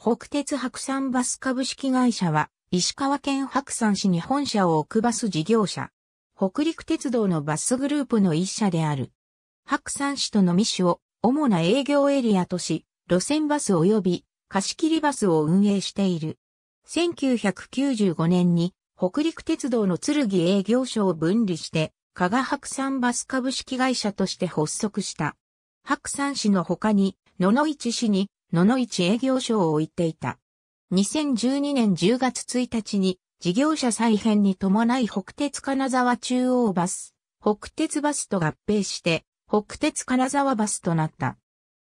北鉄白山バス株式会社は、石川県白山市に本社を置くバス事業者。北陸鉄道のバスグループの一社である。白山市とのみ市を主な営業エリアとし、路線バス及び貸切バスを運営している。1995年に北陸鉄道の剣営業所を分離して、加賀白山バス株式会社として発足した。白山市の他に、野々市市に野の市営業所を置いていた。2012年10月1日に事業者再編に伴い北鉄金沢中央バス、北鉄バスと合併して北鉄金沢バスとなった。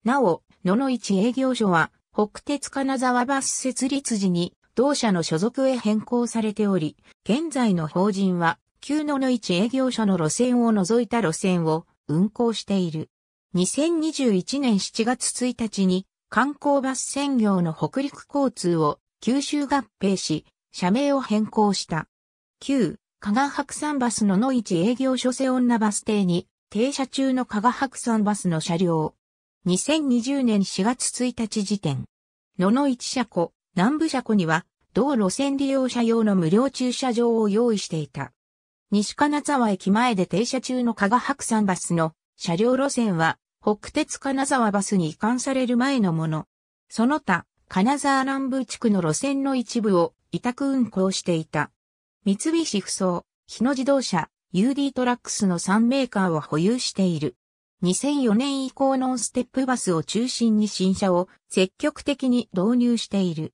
なお、野の市営業所は北鉄金沢バス設立時に同社の所属へ変更されており、現在の法人は旧野の市営業所の路線を除いた路線を運行している。2021年7月1日に観光バス専業の北陸交通を九州合併し、社名を変更した。旧、加賀白山バスの野市営業所瀬女バス停に停車中の加賀白山バスの車両。2020年4月1日時点。野々市車庫、南部車庫には、同路線利用者用の無料駐車場を用意していた。西金沢駅前で停車中の加賀白山バスの車両路線は北鉄金沢バスに移管される前のもの。その他、金沢南部地区の路線の一部を委託運行していた。三菱不走、日野自動車、UD トラックスの3メーカーを保有している。2004年以降のステップバスを中心に新車を積極的に導入している。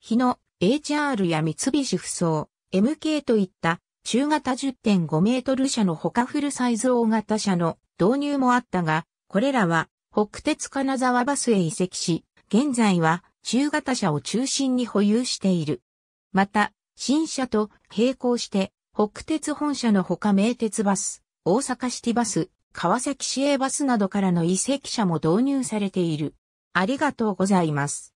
日野、HR や三菱不走、MK といった中型10.5メートル車の他フルサイズ大型車の導入もあったが、これらは北鉄金沢バスへ移籍し、現在は中型車を中心に保有している。また、新車と並行して北鉄本社のほか名鉄バス、大阪シティバス、川崎市営バスなどからの移籍車も導入されている。ありがとうございます。